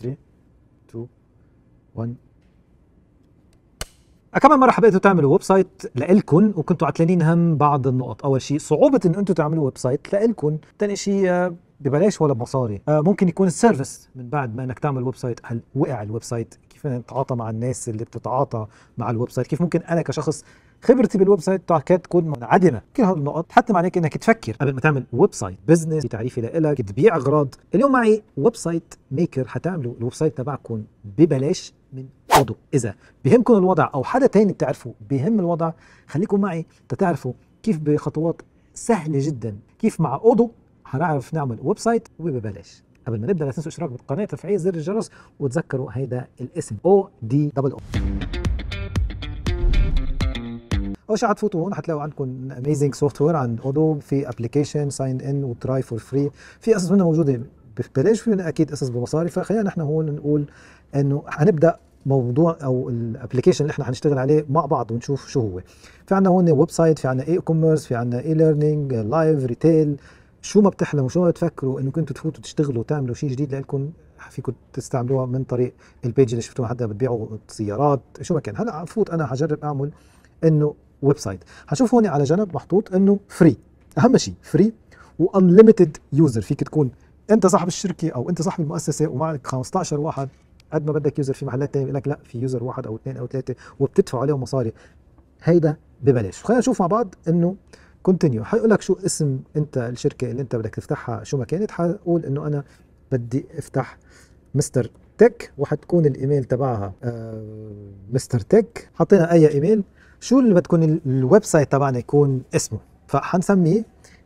3 2 1 كمان مره حبيتوا تعملوا ويب سايت لإلكن وكنتوا عتلانين هم بعض النقط اول شيء صعوبه ان انتم تعملوا ويب سايت لإلكن ثاني شيء أه، ببلاش ولا بمصاري أه، ممكن يكون السيرفيس من بعد ما انك تعمل ويب سايت هل وقع الويب سايت كيف نتعاطى مع الناس اللي بتتعاطى مع الويب سايت كيف ممكن انا كشخص خبرتي بالويب سايت تكاد تكون منعدمه كل هذه النقط تحتم عليك انك تفكر قبل ما تعمل ويب سايت بزنس في تعريف لك تبيع اغراض اليوم معي ويب سايت ميكر حتعملوا الويب سايت تبعكم ببلاش من وضو اذا بهمكم الوضع او حدا تاني بتعرفه بهم الوضع خليكم معي تتعرفوا كيف بخطوات سهله جدا كيف مع اودو حنعرف نعمل ويب سايت وببلاش قبل ما نبدا لا تنسوا الاشتراك بالقناه تفعيل زر الجرس وتذكروا هيدا الاسم او دي دبل او اول شيء حتفوتوا هون حتلاقوا عندكم اميزنج سوفت وير عند اودو في ابلكيشن ساين ان وتراي فور فري في قصص منها موجوده ببلاش في اكيد قصص بمصاري فخلينا نحن هون نقول انه حنبدا موضوع او الابلكيشن اللي احنا حنشتغل عليه مع بعض ونشوف شو هو في عندنا هون ويب سايت في عندنا اي كوميرس في عندنا اي ليرنينج لايف ريتيل شو ما بتحلموا شو ما بتفكروا انكم كنتوا تفوتوا تشتغلوا تعملوا شيء جديد لكم فيكم تستعملوها من طريق البيج اللي شفتوها حدا بتبيعوا سيارات شو ما كان هلا فوت انا حجرب اعمل انه ويب سايت هشوف هون على جنب محطوط انه فري اهم شيء فري وانليمتد يوزر فيك تكون انت صاحب الشركه او انت صاحب المؤسسه ومعك 15 واحد قد ما بدك يوزر في محلات ثانيه بيقول لك لا في يوزر واحد او اثنين او ثلاثه وبتدفع عليهم مصاري هيدا ببلاش خلينا نشوف مع بعض انه كونتينيو حيقول لك شو اسم انت الشركه اللي انت بدك تفتحها شو ما كانت حقول انه انا بدي افتح مستر تك وحتكون الايميل تبعها آه، مستر تك حطينا اي ايميل شو اللي بتكون الويب سايت تبعنا يكون اسمه فحنسميه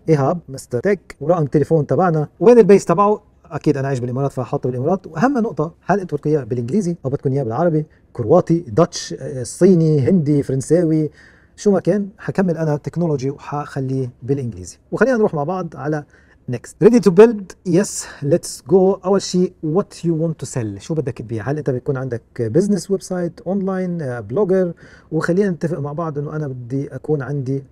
ايهاب مستر تك ورقم التليفون تبعنا وين البيس تبعه اكيد انا عايش بالامارات فحاطه بالامارات واهم نقطه هل انت اياها بالانجليزي او بدكم اياها بالعربي كرواتي داتش آه، صيني هندي فرنساوي شو ما كان حكمل انا تكنولوجي وحخليه بالانجليزي وخلينا نروح مع بعض على next ready to build yes let's go اول شيء what you want to sell شو بدك تبيع هل انت بيكون عندك بزنس ويب سايت اونلاين بلوجر وخلينا نتفق مع بعض انه انا بدي اكون عندي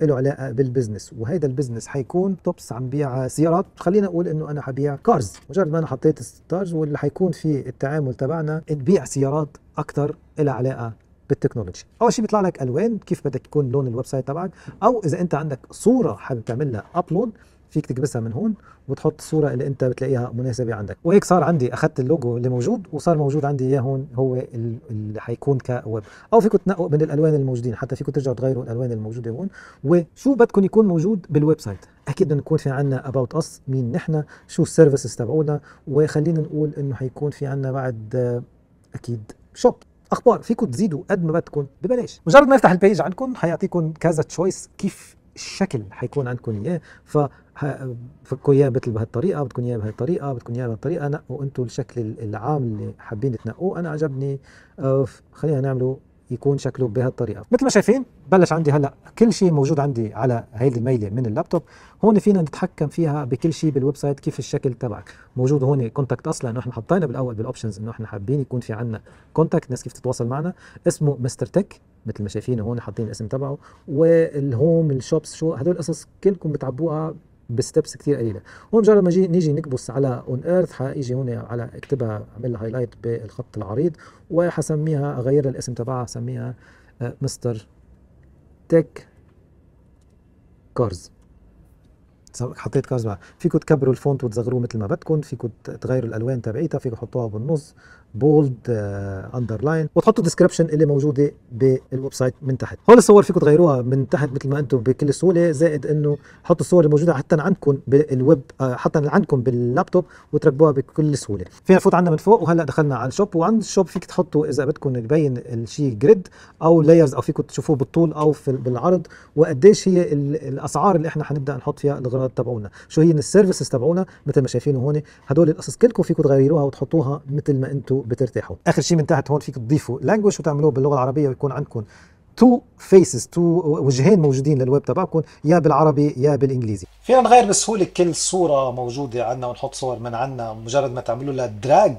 له علاقه بالبزنس وهيدا البزنس حيكون توبس عم بيع سيارات خلينا نقول انه انا حبيع كارز مجرد ما انا حطيت ستارز واللي حيكون في التعامل تبعنا تبيع سيارات اكثر لها علاقه بالتكنولوجي اول شيء بيطلع لك الوان كيف بدك يكون لون الويب سايت تبعك او اذا انت عندك صوره حابب تعملها ابلود فيك تكبسها من هون وتحط الصوره اللي انت بتلاقيها مناسبه عندك وهيك صار عندي اخذت اللوجو اللي موجود وصار موجود عندي اياه هون هو اللي حيكون كويب او فيكم تنقوا من الالوان الموجودين حتى فيكم ترجعوا تغيروا الالوان الموجوده هون وشو بدكم يكون موجود بالويب سايت اكيد بدنا نكون في عندنا اباوت اس مين نحن شو السيرفيسز تبعونا وخلينا نقول انه حيكون في عندنا بعد اكيد شوب اخبار فيكم تزيدوا قد ما بدكم ببلاش مجرد ما يفتح البيج عندكم حيعطيكم كذا تشويس كيف الشكل حيكون عندكم اياه فبدكم اياه مثل بهالطريقه بدكم اياه بهالطريقه بدكم اياه بهالطريقه نقوا انتم الشكل العام اللي حابين تنقوه انا عجبني آه، خلينا نعمله يكون شكله بهالطريقه مثل ما شايفين بلش عندي هلا كل شيء موجود عندي على هيدي الميله من اللابتوب هون فينا نتحكم فيها بكل شيء بالويب سايت كيف الشكل تبعك موجود هون كونتاكت اصلا نحن حطينا بالاول بالاوبشنز انه احنا حابين يكون في عندنا كونتاكت الناس كيف تتواصل معنا اسمه مستر تك مثل ما شايفين هون حاطين الاسم تبعه والهوم الشوبس شو هدول القصص كلكم بتعبوها بستبس كثير قليله ومجرد ما نيجي نكبس على اون ايرث حيجي هون على اكتبها اعمل لها هايلايت بالخط العريض وحسميها اغير الاسم تبعها اسميها آه، مستر تك كارز حطيت كارز بقى فيكم تكبروا الفونت وتصغروه مثل ما بدكم فيكم تغيروا الالوان تبعيتها فيكم تحطوها بالنص بولد اندرلاين آه، وتحطوا الديسكربشن اللي موجوده بالويب سايت من تحت هول الصور فيكم تغيروها من تحت مثل ما انتم بكل سهوله زائد انه حطوا الصور الموجوده حتى عندكم بالويب آه، حتى عندكم باللابتوب وتركبوها بكل سهوله فينا نفوت عنا من فوق وهلا دخلنا على الشوب وعند الشوب فيك تحطوا اذا بدكم يبين الشيء جريد او لايرز او فيكم تشوفوه بالطول او في بالعرض وقديش هي الاسعار اللي احنا حنبدا نحط فيها الاغراض تبعونا شو هي السيرفيسز تبعونا مثل ما شايفينه هون هدول القصص كلكم فيكم تغيروها وتحطوها مثل ما انتم بترتاحوا اخر شيء من تحت هون فيك تضيفوا لانجويج وتعملوه باللغه العربيه ويكون عندكم تو فيسز تو وجهين موجودين للويب تبعكم يا بالعربي يا بالانجليزي فينا نغير بسهوله كل صوره موجوده عندنا ونحط صور من عندنا مجرد ما تعملوا لها دراج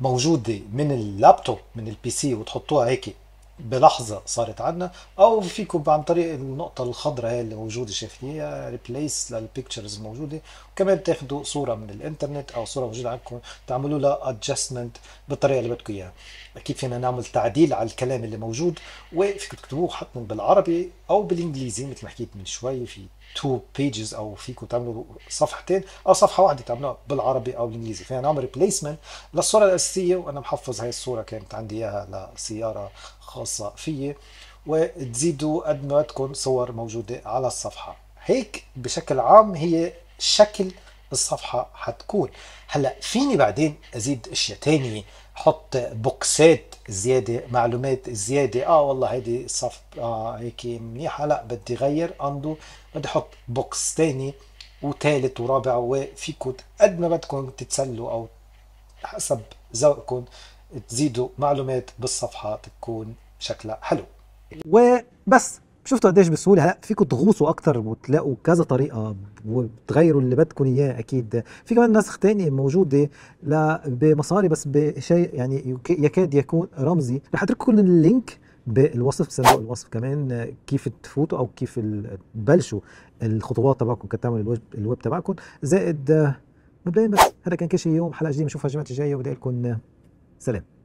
موجوده من اللابتوب من البي سي وتحطوها هيك بلحظه صارت عندنا او فيكم عن طريق النقطه الخضراء هي اللي موجوده شايفينها ريبليس للبيكتشرز الموجوده وكمان تاخدوا صوره من الانترنت او صوره موجوده عندكم تعملوا لها ادجستمنت بالطريقه اللي بدكم اياها اكيد فينا نعمل تعديل على الكلام اللي موجود وفيكم تكتبوه حتما بالعربي او بالانجليزي مثل ما حكيت من شوي في تو بيجز او فيكم تعملوا صفحتين او صفحه واحده تعملوها بالعربي او بالانجليزي فينا نعمل ريبليسمنت للصوره الاساسيه وانا محفظ هاي الصوره كانت عندي اياها لسياره خاصه فيي وتزيدوا قد ما بدكم صور موجوده على الصفحه هيك بشكل عام هي شكل الصفحه حتكون هلا فيني بعدين ازيد اشياء ثانيه حط بوكسات زياده معلومات زياده اه والله هيدي صف اه هيك منيحه لا بدي غير اندو بدي احط بوكس تاني وثالث ورابع وفيكم قد ما بدكم تتسلوا او حسب ذوقكم تزيدوا معلومات بالصفحه تكون شكلها حلو وبس شفتوا قديش بسهوله هلا فيكم تغوصوا اكتر وتلاقوا كذا طريقه وتغيروا اللي بدكم اياه اكيد في كمان نسخ ثانيه موجوده لا بمصاري بس بشيء يعني يكاد يكون رمزي رح اترككم اللينك بالوصف بصندوق الوصف كمان كيف تفوتوا او كيف تبلشوا الخطوات تبعكم كتعمل الويب, الويب تبعكم زائد مبدئيا بس هذا كان كل شيء اليوم حلقه جديده بنشوفها الجمعه الجايه وبدي لكم سلام